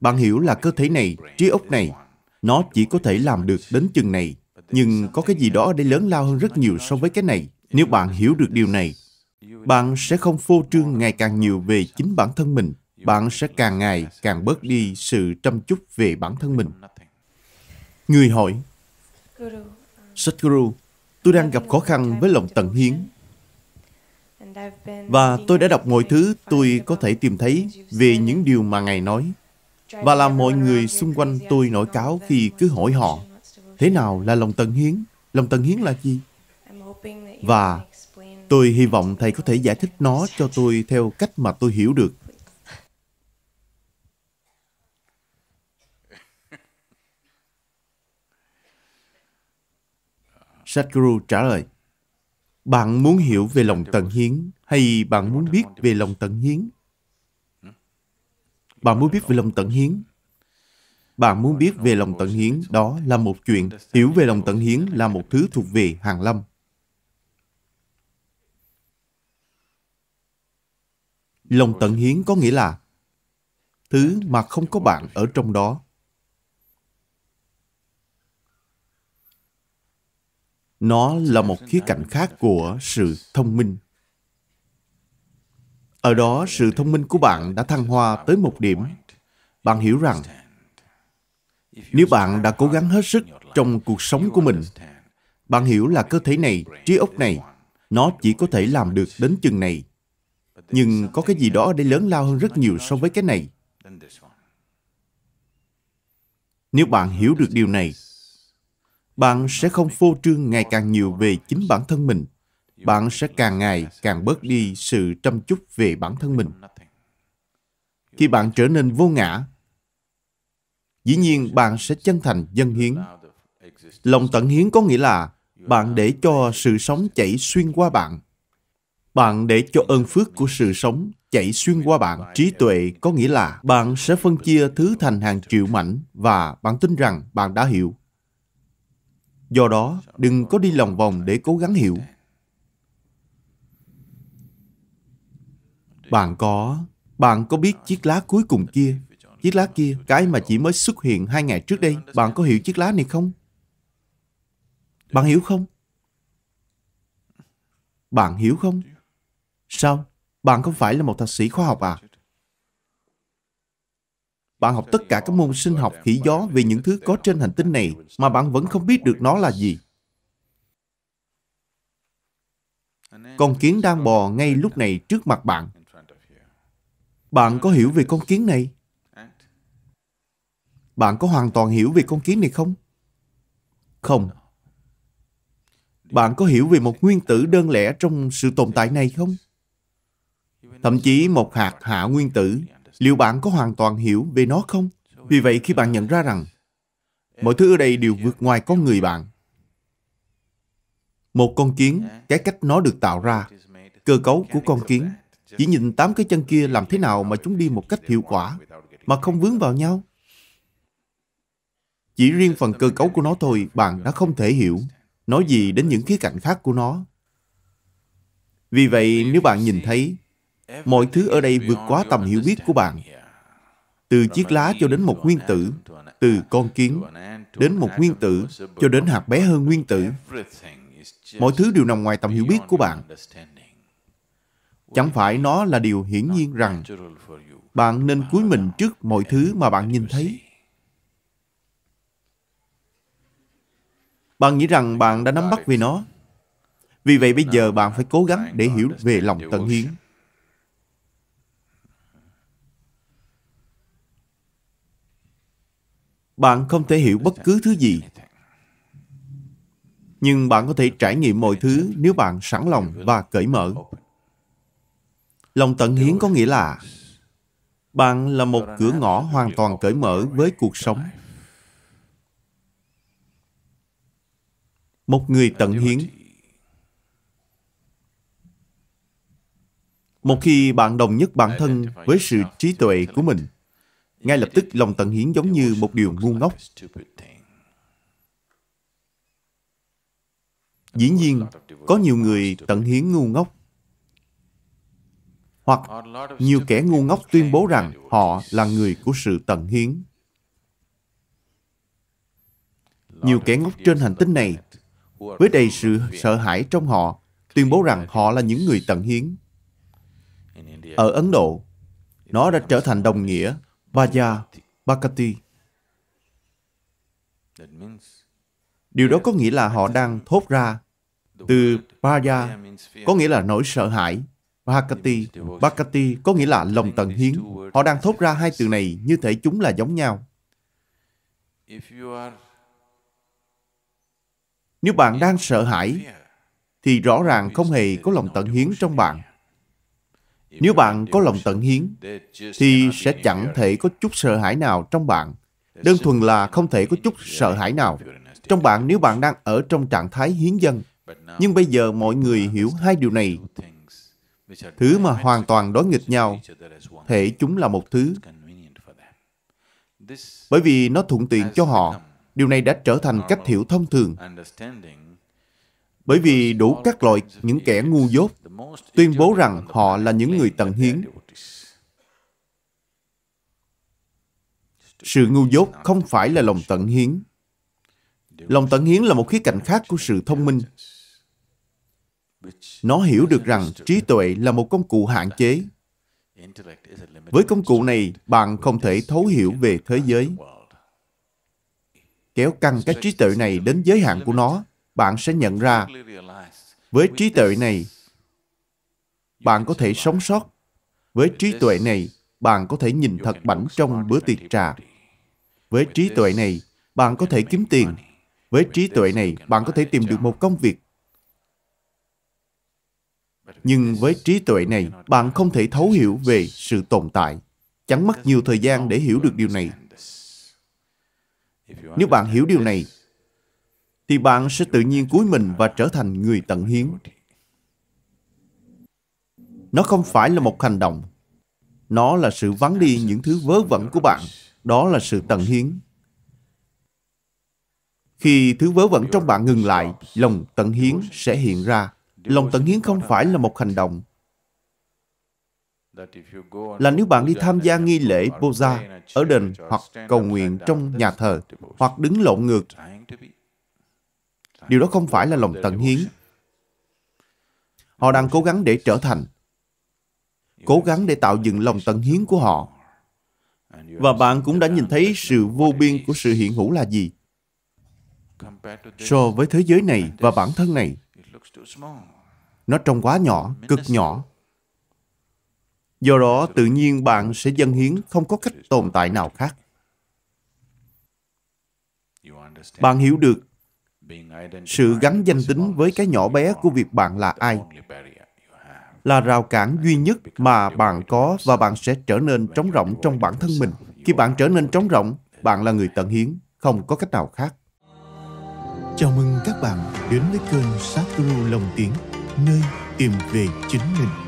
Bạn hiểu là cơ thể này, trí óc này, nó chỉ có thể làm được đến chừng này, nhưng có cái gì đó để lớn lao hơn rất nhiều so với cái này. Nếu bạn hiểu được điều này, bạn sẽ không phô trương ngày càng nhiều về chính bản thân mình. Bạn sẽ càng ngày càng bớt đi sự chăm chút về bản thân mình. Người hỏi, Sadhguru, tôi đang gặp khó khăn với lòng tận hiến. Và tôi đã đọc mọi thứ tôi có thể tìm thấy về những điều mà Ngài nói và làm mọi người xung quanh tôi nổi cáo khi cứ hỏi họ thế nào là lòng tận hiến, lòng tận hiến là gì? Và tôi hy vọng thầy có thể giải thích nó cho tôi theo cách mà tôi hiểu được. Sadhguru trả lời, bạn muốn hiểu về lòng tận hiến hay bạn muốn biết về lòng tận hiến? Bà muốn biết về lòng tận hiến. bạn muốn biết về lòng tận hiến, đó là một chuyện. Hiểu về lòng tận hiến là một thứ thuộc về hàng lâm. Lòng tận hiến có nghĩa là thứ mà không có bạn ở trong đó. Nó là một khía cạnh khác của sự thông minh. Ở đó sự thông minh của bạn đã thăng hoa tới một điểm. Bạn hiểu rằng nếu bạn đã cố gắng hết sức trong cuộc sống của mình, bạn hiểu là cơ thể này, trí óc này, nó chỉ có thể làm được đến chừng này. Nhưng có cái gì đó để lớn lao hơn rất nhiều so với cái này. Nếu bạn hiểu được điều này, bạn sẽ không phô trương ngày càng nhiều về chính bản thân mình bạn sẽ càng ngày càng bớt đi sự chăm chút về bản thân mình. Khi bạn trở nên vô ngã, dĩ nhiên bạn sẽ chân thành dân hiến. Lòng tận hiến có nghĩa là bạn để cho sự sống chảy xuyên qua bạn. Bạn để cho ơn phước của sự sống chảy xuyên qua bạn. Trí tuệ có nghĩa là bạn sẽ phân chia thứ thành hàng triệu mảnh và bạn tin rằng bạn đã hiểu. Do đó, đừng có đi lòng vòng để cố gắng hiểu. Bạn có, bạn có biết chiếc lá cuối cùng kia, chiếc lá kia, cái mà chỉ mới xuất hiện hai ngày trước đây, bạn có hiểu chiếc lá này không? Bạn hiểu không? Bạn hiểu không? Sao? Bạn không phải là một thạc sĩ khoa học à? Bạn học tất cả các môn sinh học khỉ gió về những thứ có trên hành tinh này mà bạn vẫn không biết được nó là gì. Con kiến đang bò ngay lúc này trước mặt bạn. Bạn có hiểu về con kiến này? Bạn có hoàn toàn hiểu về con kiến này không? Không. Bạn có hiểu về một nguyên tử đơn lẻ trong sự tồn tại này không? Thậm chí một hạt hạ nguyên tử, liệu bạn có hoàn toàn hiểu về nó không? Vì vậy khi bạn nhận ra rằng mọi thứ ở đây đều vượt ngoài con người bạn. Một con kiến, cái cách nó được tạo ra, cơ cấu của con kiến chỉ nhìn tám cái chân kia làm thế nào mà chúng đi một cách hiệu quả, mà không vướng vào nhau. Chỉ riêng phần cơ cấu của nó thôi bạn đã không thể hiểu, nói gì đến những khía cạnh khác của nó. Vì vậy, nếu bạn nhìn thấy, mọi thứ ở đây vượt quá tầm hiểu biết của bạn. Từ chiếc lá cho đến một nguyên tử, từ con kiến đến một nguyên tử cho đến hạt bé hơn nguyên tử. Mọi thứ đều nằm ngoài tầm hiểu biết của bạn chẳng phải nó là điều hiển nhiên rằng bạn nên cúi mình trước mọi thứ mà bạn nhìn thấy bạn nghĩ rằng bạn đã nắm bắt về nó vì vậy bây giờ bạn phải cố gắng để hiểu về lòng tận hiến bạn không thể hiểu bất cứ thứ gì nhưng bạn có thể trải nghiệm mọi thứ nếu bạn sẵn lòng và cởi mở Lòng tận hiến có nghĩa là bạn là một cửa ngõ hoàn toàn cởi mở với cuộc sống. Một người tận hiến. Một khi bạn đồng nhất bản thân với sự trí tuệ của mình, ngay lập tức lòng tận hiến giống như một điều ngu ngốc. Dĩ nhiên, có nhiều người tận hiến ngu ngốc hoặc nhiều kẻ ngu ngốc tuyên bố rằng họ là người của sự tận hiến. Nhiều kẻ ngốc trên hành tinh này, với đầy sự sợ hãi trong họ, tuyên bố rằng họ là những người tận hiến. Ở Ấn Độ, nó đã trở thành đồng nghĩa Vaja Bhakati. Điều đó có nghĩa là họ đang thốt ra từ Vaja, có nghĩa là nỗi sợ hãi, Bhakati, Bhakati có nghĩa là lòng tận hiến. Họ đang thốt ra hai từ này như thể chúng là giống nhau. Nếu bạn đang sợ hãi, thì rõ ràng không hề có lòng tận hiến trong bạn. Nếu bạn có lòng tận hiến, thì sẽ chẳng thể có chút sợ hãi nào trong bạn. Đơn thuần là không thể có chút sợ hãi nào trong bạn nếu bạn đang ở trong trạng thái hiến dân. Nhưng bây giờ mọi người hiểu hai điều này Thứ mà hoàn toàn đối nghịch nhau, thể chúng là một thứ. Bởi vì nó thuận tiện cho họ, điều này đã trở thành cách hiểu thông thường. Bởi vì đủ các loại những kẻ ngu dốt tuyên bố rằng họ là những người tận hiến. Sự ngu dốt không phải là lòng tận hiến. Lòng tận hiến là một khía cạnh khác của sự thông minh, nó hiểu được rằng trí tuệ là một công cụ hạn chế với công cụ này bạn không thể thấu hiểu về thế giới kéo căng cái trí tuệ này đến giới hạn của nó bạn sẽ nhận ra với trí tuệ này bạn có thể sống sót với trí tuệ này bạn có thể nhìn thật bảnh trong bữa tiệc trà với trí tuệ này bạn có thể kiếm tiền với trí tuệ này bạn có thể tìm được một công việc nhưng với trí tuệ này bạn không thể thấu hiểu về sự tồn tại chẳng mất nhiều thời gian để hiểu được điều này nếu bạn hiểu điều này thì bạn sẽ tự nhiên cúi mình và trở thành người tận hiến nó không phải là một hành động nó là sự vắng đi những thứ vớ vẩn của bạn đó là sự tận hiến khi thứ vớ vẩn trong bạn ngừng lại lòng tận hiến sẽ hiện ra Lòng tận hiến không phải là một hành động. Là nếu bạn đi tham gia nghi lễ Boza ở đền hoặc cầu nguyện trong nhà thờ hoặc đứng lộn ngược, điều đó không phải là lòng tận hiến. Họ đang cố gắng để trở thành, cố gắng để tạo dựng lòng tận hiến của họ. Và bạn cũng đã nhìn thấy sự vô biên của sự hiện hữu là gì so với thế giới này và bản thân này nó trông quá nhỏ, cực nhỏ. Do đó, tự nhiên bạn sẽ dân hiến không có cách tồn tại nào khác. Bạn hiểu được sự gắn danh tính với cái nhỏ bé của việc bạn là ai là rào cản duy nhất mà bạn có và bạn sẽ trở nên trống rỗng trong bản thân mình. Khi bạn trở nên trống rỗng, bạn là người tận hiến, không có cách nào khác. Chào mừng các bạn đến với kênh Sát Guru Lồng Tiếng nơi tìm về chính mình